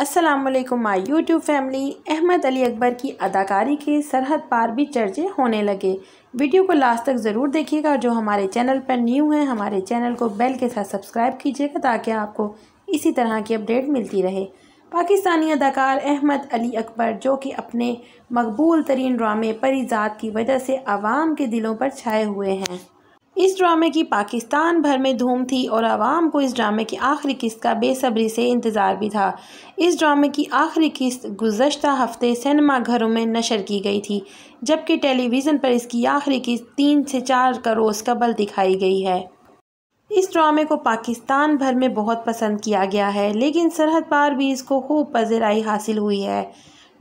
Aslam my YouTube family Ahmad Ali Akbar की अदाकारी के सरहद पार भी चर्चे होने लगे वीडियो को लास्ट तक ज़रूर देखिएगा जो हमारे चैनल पर न्यू हैं हमारे चैनल को बेल के साथ सब्सक्राइब कीजिएगा ताकि आपको इसी तरह की अपडेट मिलती रहे पाकिस्तानी अदाकार अहमद अली अकबर जो कि अपने मकबूल तरीन ड्रामे परिजात की वजह से आवाम के दिलों पर छाए हुए हैं इस ड्रामे की पाकिस्तान भर में धूम थी और आवाम को इस ड्रामे की आखिरी किस्त का बेसब्री से इंतज़ार भी था इस ड्रामे की आखिरी किस्त गुजशत हफ्ते सिनेमा घरों में नशर की गई थी जबकि टेलीविज़न पर इसकी आखिरी किस्त तीन से चार करोज़ कबल दिखाई गई है इस ड्रामे को पाकिस्तान भर में बहुत पसंद किया गया है लेकिन सरहद पार भी इसको खूब पजेराई हासिल हुई है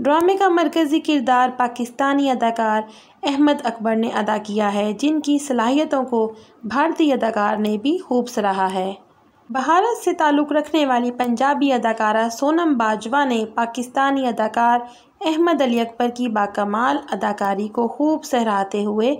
ड्रामे का मरकज़ी किरदार पाकिस्तानी अदाकार अहमद अकबर ने अदा किया है जिनकी सलाहियतों को भारतीय अदाकार ने भी खूब सराहा है भारत से ताल्लुक़ रखने वाली पंजाबी अदाकारा सोनम बाजवा ने पाकिस्तानी अदाकार अहमद अली अकबर की बाकमाल अदाकारी को खूब सहराते हुए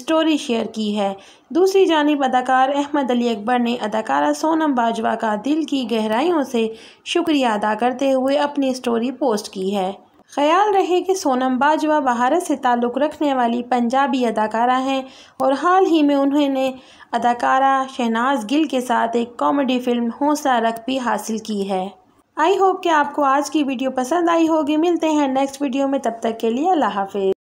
स्टोरी शेयर की है दूसरी जानब अदाकार अहमद अली अकबर ने अदाकारा सोनम बाजवा का दिल की गहराइयों से शुक्रिया अदा करते हुए अपनी स्टोरी पोस्ट की है ख्याल रहे कि सोनम बाजवा भारत से ताल्लुक़ रखने वाली पंजाबी अदाकारा हैं और हाल ही में उन्होंने अदाकारा शहनाज गिल के साथ एक कॉमेडी फिल्म हौसला रख भी हासिल की है आई होप कि आपको आज की वीडियो पसंद आई होगी मिलते हैं नेक्स्ट वीडियो में तब तक के लिए अल्लाह हाफिज़